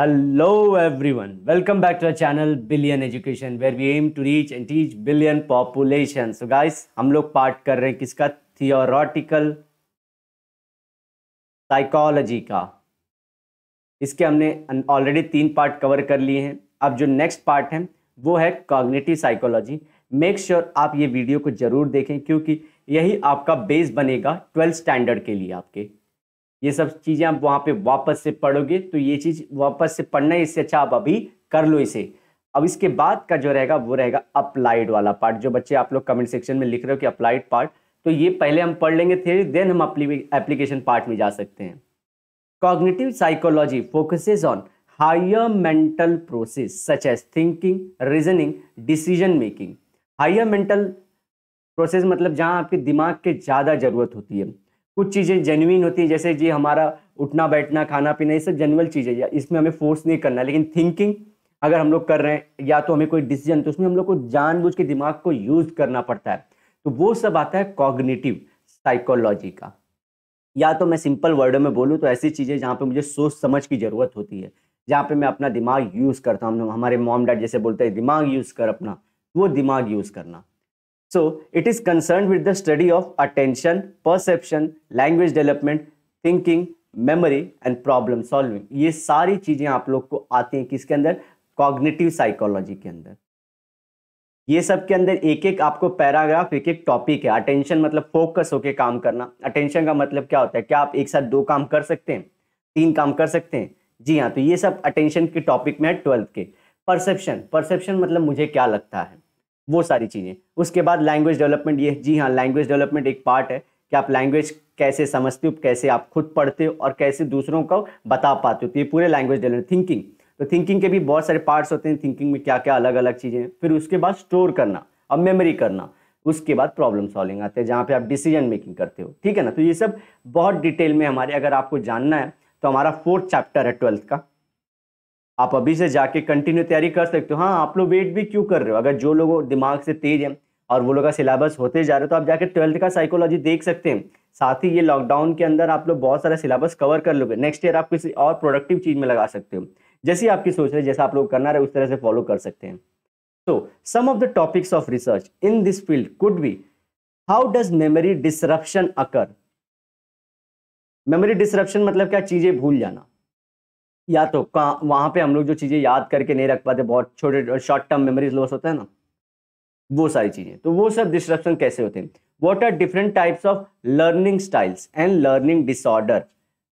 Hello everyone. Welcome back to our channel Billion Education where we aim to reach and teach billion population. So guys, हम लोग part कर रहे हैं किसका theoretical psychology का इसके हमने ऑलरेडी तीन पार्ट कवर कर लिए हैं अब जो नेक्स्ट पार्ट है वो है कॉग्नेटिव साइकोलॉजी मेक श्योर आप ये वीडियो को जरूर देखें क्योंकि यही आपका बेस बनेगा ट्वेल्थ स्टैंडर्ड के लिए आपके ये सब चीज़ें आप वहां पे वापस से पढ़ोगे तो ये चीज़ वापस से पढ़ना है इससे अच्छा आप अभी कर लो इसे अब इसके बाद का जो रहेगा वो रहेगा अप्लाइड वाला पार्ट जो बच्चे आप लोग कमेंट सेक्शन में लिख रहे हो कि अप्लाइड पार्ट तो ये पहले हम पढ़ लेंगे थे देन हम एप्लीकेशन पार्ट में जा सकते हैं cognitive psychology focuses on higher mental process such as thinking reasoning decision making higher mental process मतलब जहाँ आपके दिमाग के ज़्यादा ज़रूरत होती है कुछ चीज़ें जेनुइन होती हैं जैसे जी हमारा उठना बैठना खाना पीना ये सब जेनुअल चीज़ें या इसमें हमें फोर्स नहीं करना लेकिन थिंकिंग अगर हम लोग कर रहे हैं या तो हमें कोई डिसीजन तो उसमें हम लोग को जानबूझ के दिमाग को यूज करना पड़ता है तो वो सब आता है कॉग्निटिव साइकोलॉजी का या तो मैं सिंपल वर्डों में बोलूँ तो ऐसी चीज़ें जहाँ पर मुझे सोच समझ की ज़रूरत होती है जहाँ पर मैं अपना दिमाग यूज़ करता हूँ हमारे मॉम डैड जैसे बोलते हैं दिमाग यूज़ कर अपना वो दिमाग यूज़ करना So it is concerned with the study of attention, perception, language development, thinking, memory and problem solving ये सारी चीज़ें आप लोग को आती हैं किसके अंदर कॉग्निटिव साइकोलॉजी के अंदर ये सब के अंदर एक एक आपको पैराग्राफ एक एक टॉपिक है अटेंशन मतलब फोकस होके काम करना अटेंशन का मतलब क्या होता है क्या आप एक साथ दो काम कर सकते हैं तीन काम कर सकते हैं जी हाँ तो ये सब अटेंशन के टॉपिक में है ट्वेल्थ के परसेप्शन परसेप्शन मतलब मुझे क्या लगता है वो सारी चीज़ें उसके बाद लैंग्वेज डेवलपमेंट ये जी हाँ लैंग्वेज डेवलपमेंट एक पार्ट है कि आप लैंग्वेज कैसे समझते हो कैसे आप खुद पढ़ते हो और कैसे दूसरों को बता पाते हो तो ये पूरे लैंग्वेज डेवलपमेंट थिंकिंग तो थिंकिंग के भी बहुत सारे पार्ट्स होते हैं थिंकिंग में क्या क्या अलग अलग चीज़ें हैं फिर उसके बाद स्टोर करना और मेमोरी करना उसके बाद प्रॉब्लम सॉल्विंग आते हैं जहाँ पे आप डिसीजन मेकिंग करते हो ठीक है ना तो ये सब बहुत डिटेल में हमारे अगर आपको जानना है तो हमारा फोर्थ चैप्टर है ट्वेल्थ का आप अभी से जाके कंटिन्यू तैयारी कर सकते हो हाँ आप लोग वेट भी क्यों कर रहे हो अगर जो लोग दिमाग से तेज हैं और वो लोग का सिलेबस होते जा रहे हो तो आप जाके ट्वेल्थ का साइकोलॉजी देख सकते हैं साथ ही ये लॉकडाउन के अंदर आप लोग बहुत सारा सिलेबस कवर कर लोगे नेक्स्ट ईयर आप किसी और प्रोडक्टिव चीज़ में लगा सकते हो जैसी आपकी सोच रहे जैसा आप लोग करना रहे उस तरह से फॉलो कर सकते हैं तो some of the topics of research in this field could be how does memory disruption occur memory disruption मतलब क्या चीज़ें भूल जाना या तो कहाँ वहाँ पे हम लोग जो चीज़ें याद करके नहीं रख पाते बहुत छोटे शॉर्ट टर्म मेमोरीज लॉस होता है ना वो सारी चीज़ें तो वो सब डिस्ट्रप्शन कैसे होते हैं what are different types of learning styles and learning disorder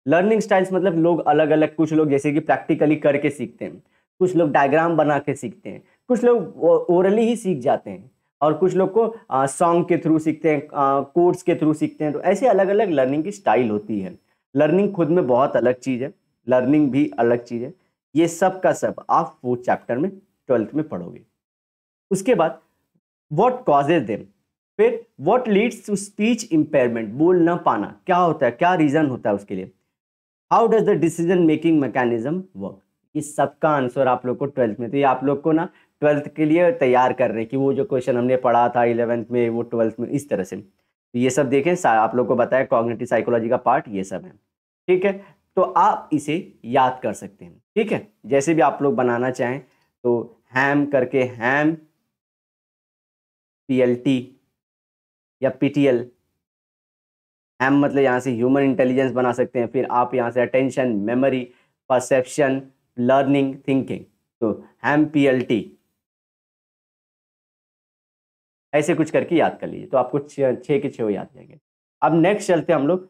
learning styles मतलब लोग अलग अलग कुछ लोग जैसे कि प्रैक्टिकली करके सीखते हैं कुछ लोग डायग्राम बना के सीखते हैं कुछ लोग ओरली ही सीख जाते हैं और कुछ लोग को सॉन्ग के थ्रू सीखते हैं कोर्स के थ्रू सीखते हैं तो ऐसे अलग अलग लर्निंग की स्टाइल होती है लर्निंग खुद में बहुत अलग चीज़ है लर्निंग भी अलग चीज़ है ये सब का सब आप वो चैप्टर में ट्वेल्थ में पढ़ोगे उसके बाद वॉट कॉजेज देम फिर what leads to speech impairment बोल ना पाना क्या होता है क्या रीज़न होता है उसके लिए how does the decision making mechanism work इस सब का आंसर आप लोग को ट्वेल्थ में तो ये आप लोग को ना ट्वेल्थ के लिए तैयार कर रहे हैं कि वो जो क्वेश्चन हमने पढ़ा था इलेवेंथ में वो ट्वेल्थ में इस तरह से तो ये सब देखें आप लोग को बताया कॉग्नेटिव साइकोलॉजी का पार्ट ये सब है ठीक है तो आप इसे याद कर सकते हैं ठीक है जैसे भी आप लोग बनाना चाहें तो हैम करके हैम पीएलटी या पीटीएल हैम मतलब यहाँ से ह्यूमन इंटेलिजेंस बना सकते हैं फिर आप यहाँ से attention memory perception learning thinking तो हैम पीएलटी ऐसे कुछ करके याद कर लीजिए तो आपको छः के छः याद जाएंगे अब नेक्स्ट चलते हैं हम लोग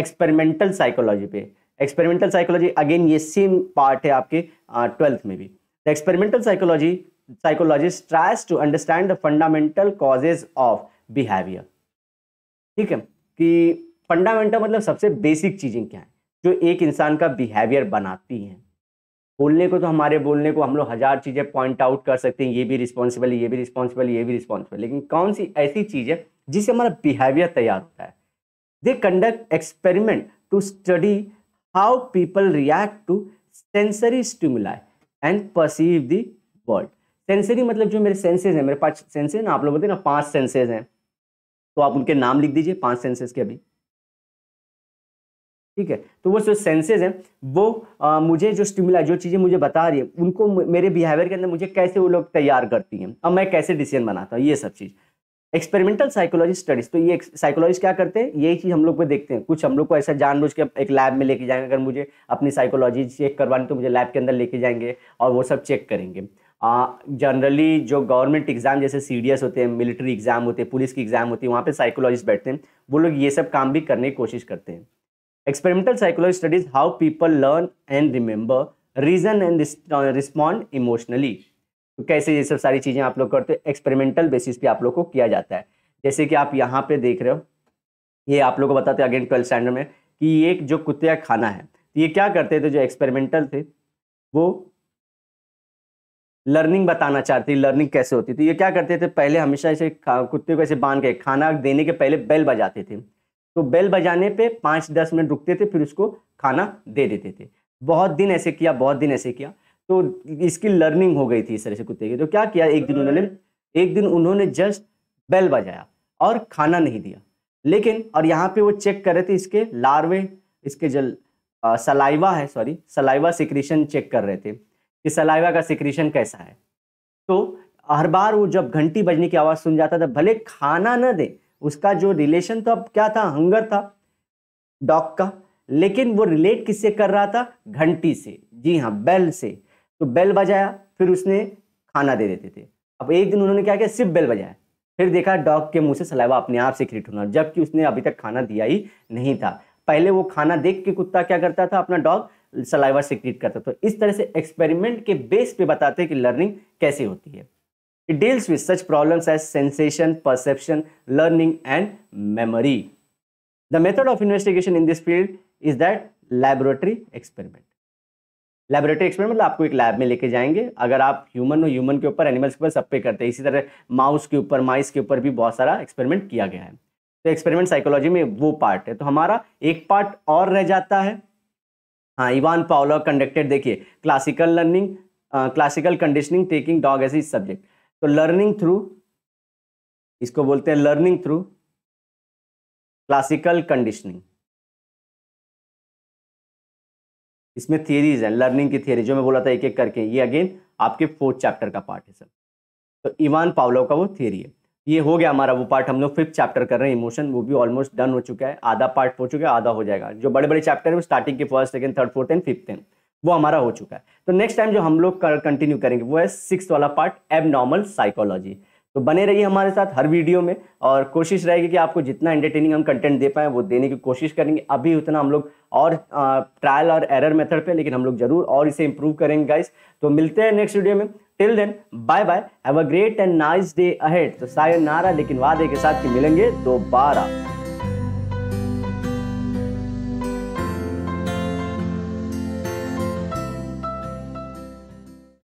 एक्सपेरिमेंटल साइकोलॉजी पे एक्सपेरिमेंटल साइकोलॉजी अगेन ये सेम पार्ट है आपके ट्वेल्थ uh, में भी the experimental psychology psychologist tries to understand the fundamental causes of behaviour ठीक है कि फंडामेंटल मतलब सबसे बेसिक चीज़ें क्या है जो एक इंसान का बिहेवियर बनाती हैं बोलने को तो हमारे बोलने को हम लोग हज़ार चीज़ें पॉइंट आउट कर सकते हैं ये भी रिस्पॉन्सिबल ये भी रिस्पॉन्सिबल ये भी रिस्पॉन्सिबल लेकिन कौन सी ऐसी चीज़ है जिससे हमारा बिहेवियर तैयार होता है they conduct experiment to study how people react to sensory stimuli and perceive the world sensory मतलब जो मेरे सेंसेज हैं मेरे पाँच सेंसेज ना आप लोग बोलते हैं ना पांच सेंसेज हैं तो आप उनके नाम लिख दीजिए पांच सेंसेस के अभी ठीक है तो वो जो सेंसेज हैं वो आ, मुझे जो स्टिमुला जो चीज़ें मुझे बता रही है उनको मेरे बिहेवियर के अंदर मुझे कैसे वो लोग तैयार करती हैं अब मैं कैसे डिसीजन बनाता हूँ ये सब चीज़ एक्सपेरिमेंटल साइकोलॉजी स्टडीज तो ये साइकोलॉजिस्ट क्या करते हैं यही चीज हम लोग को देखते हैं कुछ हम लोग को ऐसा जानबूझ के एक लैब में लेके जाएंगे अगर मुझे अपनी साइकोलॉजी चेक करवानी तो मुझे लैब के अंदर लेके जाएंगे और वो सब चेक करेंगे जनरली जो गवर्नमेंट एग्जाम जैसे सी होते हैं मिलिट्री एग्जाम होते हैं पुलिस की एग्जाम होती है वहाँ पर साइकोलॉजिस्ट बैठते हैं वो लोग ये सब काम भी करने की कोशिश करते हैं experimental psychology studies how people learn and remember reason and respond emotionally तो कैसे ये सब सारी चीज़ें आप लोग करते एक्सपेरिमेंटल बेसिस पे आप लोग को किया जाता है जैसे कि आप यहाँ पे देख रहे हो ये आप लोग को बताते अगेन ट्वेल्थ स्टैंडर्ड में कि ये जो कुत्ते का खाना है तो ये क्या करते थे जो एक्सपेरिमेंटल थे वो लर्निंग बताना चाहती लर्निंग कैसे होती थी ये क्या करते थे पहले हमेशा ऐसे कुत्ते को ऐसे बांध के खाना देने के पहले बेल बजाते थे तो बेल बजाने पे पाँच दस मिनट रुकते थे फिर उसको खाना दे देते थे बहुत दिन ऐसे किया बहुत दिन ऐसे किया तो इसकी लर्निंग हो गई थी इस तरह से कुत्ते की तो क्या किया एक दिन उन्होंने एक दिन उन्होंने जस्ट बेल बजाया और खाना नहीं दिया लेकिन और यहाँ पे वो चेक कर रहे थे इसके लार्वे इसके जल सलाइवा है सॉरी सलाइवा सिक्रीशन चेक कर रहे थे कि सलाइवा का सिक्रीशन कैसा है तो हर बार वो जब घंटी बजने की आवाज़ सुन जाता था भले खाना ना दे उसका जो रिलेशन तो अब क्या था हंगर था डॉग का लेकिन वो रिलेट किससे कर रहा था घंटी से जी हाँ बेल से तो बेल बजाया फिर उसने खाना दे देते थे अब एक दिन उन्होंने क्या किया सिर्फ बेल बजाया फिर देखा डॉग के मुंह से सलाइवा अपने आप से क्रिएट होना जबकि उसने अभी तक खाना दिया ही नहीं था पहले वो खाना देख के कुत्ता क्या करता था अपना डॉग सलाइवा क्रिएट करता था तो इस तरह से एक्सपेरिमेंट के बेस पे बताते हैं कि लर्निंग कैसे होती है it deals with such problems as sensation perception learning and memory the method of investigation in this field is that laboratory experiment laboratory experiment मतलब आपको एक लैब में लेके जाएंगे अगर आप ह्यूमन हो ह्यूमन के ऊपर एनिमल्स के ऊपर सब पे करते हैं इसी तरह माउस के ऊपर माइस के ऊपर भी बहुत सारा एक्सपेरिमेंट किया गया है तो एक्सपेरिमेंट साइकोलॉजी में वो पार्ट है तो हमारा एक पार्ट और रह जाता है हाँ इवान पाउलो कंडक्टेड देखिए classical learning classical conditioning taking dog as a subject तो लर्निंग थ्रू इसको बोलते हैं लर्निंग थ्रू क्लासिकल कंडीशनिंग इसमें थियरीज है लर्निंग की थियरी जो मैं बोला था एक एक करके ये अगेन आपके फोर्थ चैप्टर का पार्ट है सर तो इवान पावलो का वो थियरी है ये हो गया हमारा वो पार्ट हम लोग फिफ्थ चैप्टर कर रहे हैं इमोशन वो भी ऑलमोस्ट डन हो चुका है आधा पार्ट हो चुका है आधा हो जाएगा जो बड़े बड़े चैप्टर है वो स्टार्टिंग के first second third fourth and fifth and वो हमारा हो चुका है तो नेक्स्ट टाइम जो हम लोग कंटिन्यू करेंगे वो है सिक्स वाला पार्ट एब नॉर्मल साइकोलॉजी तो बने रहिए हमारे साथ हर वीडियो में और कोशिश रहेगी कि आपको जितना एंटरटेनिंग हम कंटेंट दे पाए वो देने की कोशिश करेंगे अभी उतना हम लोग और ट्रायल और एरर मेथड पे लेकिन हम लोग जरूर और इसे इम्प्रूव करेंगे गाइस तो मिलते हैं नेक्स्ट वीडियो में till then bye bye have a great and nice day ahead तो सायो नारा लेकिन वादे के साथ कि मिलेंगे दोबारा